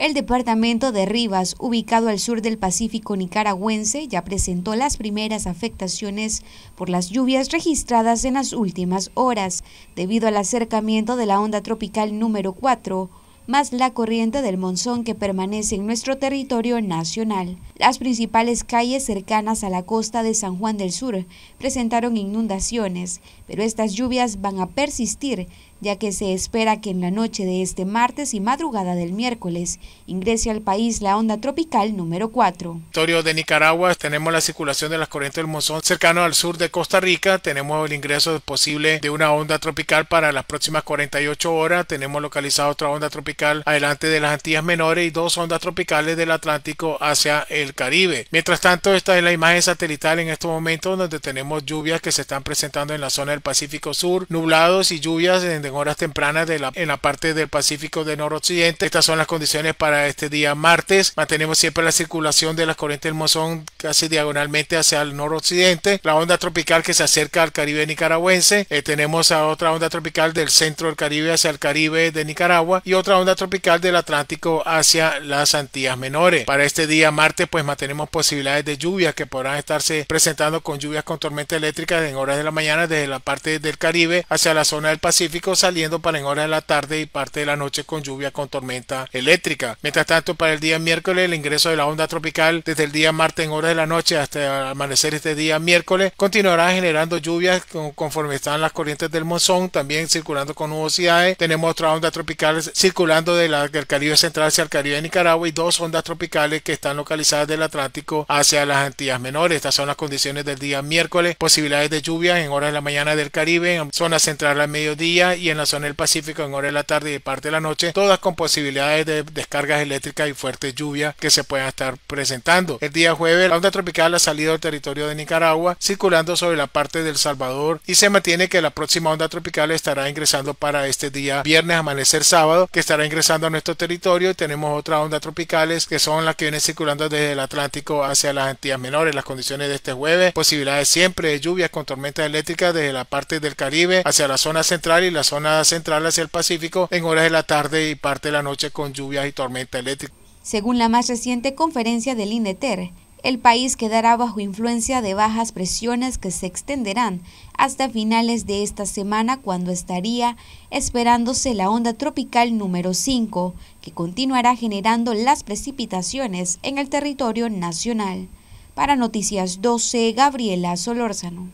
El departamento de Rivas, ubicado al sur del Pacífico nicaragüense, ya presentó las primeras afectaciones por las lluvias registradas en las últimas horas, debido al acercamiento de la onda tropical número 4 más la corriente del monzón que permanece en nuestro territorio nacional. Las principales calles cercanas a la costa de San Juan del Sur presentaron inundaciones, pero estas lluvias van a persistir ya que se espera que en la noche de este martes y madrugada del miércoles ingrese al país la onda tropical número 4. Territorio de Nicaragua tenemos la circulación de las corrientes del monzón cercano al sur de Costa Rica, tenemos el ingreso posible de una onda tropical para las próximas 48 horas, tenemos localizado otra onda tropical adelante de las Antillas Menores y dos ondas tropicales del Atlántico hacia el Caribe. Mientras tanto, esta es la imagen satelital en estos momentos donde tenemos lluvias que se están presentando en la zona del Pacífico Sur, nublados y lluvias en en horas tempranas de la, en la parte del Pacífico de noroccidente. Estas son las condiciones para este día martes. Mantenemos siempre la circulación de las corrientes del monzón casi diagonalmente hacia el noroccidente. La onda tropical que se acerca al Caribe nicaragüense. Eh, tenemos a otra onda tropical del centro del Caribe hacia el Caribe de Nicaragua y otra onda tropical del Atlántico hacia las Antillas Menores. Para este día martes pues mantenemos posibilidades de lluvias que podrán estarse presentando con lluvias con tormenta eléctricas en horas de la mañana desde la parte del Caribe hacia la zona del Pacífico saliendo para en horas de la tarde y parte de la noche con lluvia con tormenta eléctrica. Mientras tanto, para el día miércoles, el ingreso de la onda tropical desde el día martes en horas de la noche hasta el amanecer este día miércoles continuará generando lluvias conforme están las corrientes del monzón, también circulando con nubosidades. Tenemos otra onda tropical circulando de la, del Caribe central hacia el Caribe de Nicaragua y dos ondas tropicales que están localizadas del Atlántico hacia las Antillas Menores. Estas son las condiciones del día miércoles, posibilidades de lluvias en horas de la mañana del Caribe, en zona central al mediodía y en la zona del Pacífico en hora de la tarde y parte de la noche, todas con posibilidades de descargas eléctricas y fuerte lluvia que se puedan estar presentando. El día jueves, la onda tropical ha salido del territorio de Nicaragua, circulando sobre la parte del Salvador y se mantiene que la próxima onda tropical estará ingresando para este día viernes, amanecer sábado, que estará ingresando a nuestro territorio y tenemos otras ondas tropicales que son las que vienen circulando desde el Atlántico hacia las Antillas Menores. Las condiciones de este jueves, posibilidades siempre de lluvias con tormentas eléctricas desde la parte del Caribe hacia la zona central y la zona central hacia el Pacífico en horas de la tarde y parte de la noche con lluvias y tormenta eléctrica. Según la más reciente conferencia del INETER, el país quedará bajo influencia de bajas presiones que se extenderán hasta finales de esta semana cuando estaría esperándose la onda tropical número 5, que continuará generando las precipitaciones en el territorio nacional. Para Noticias 12, Gabriela Solórzano.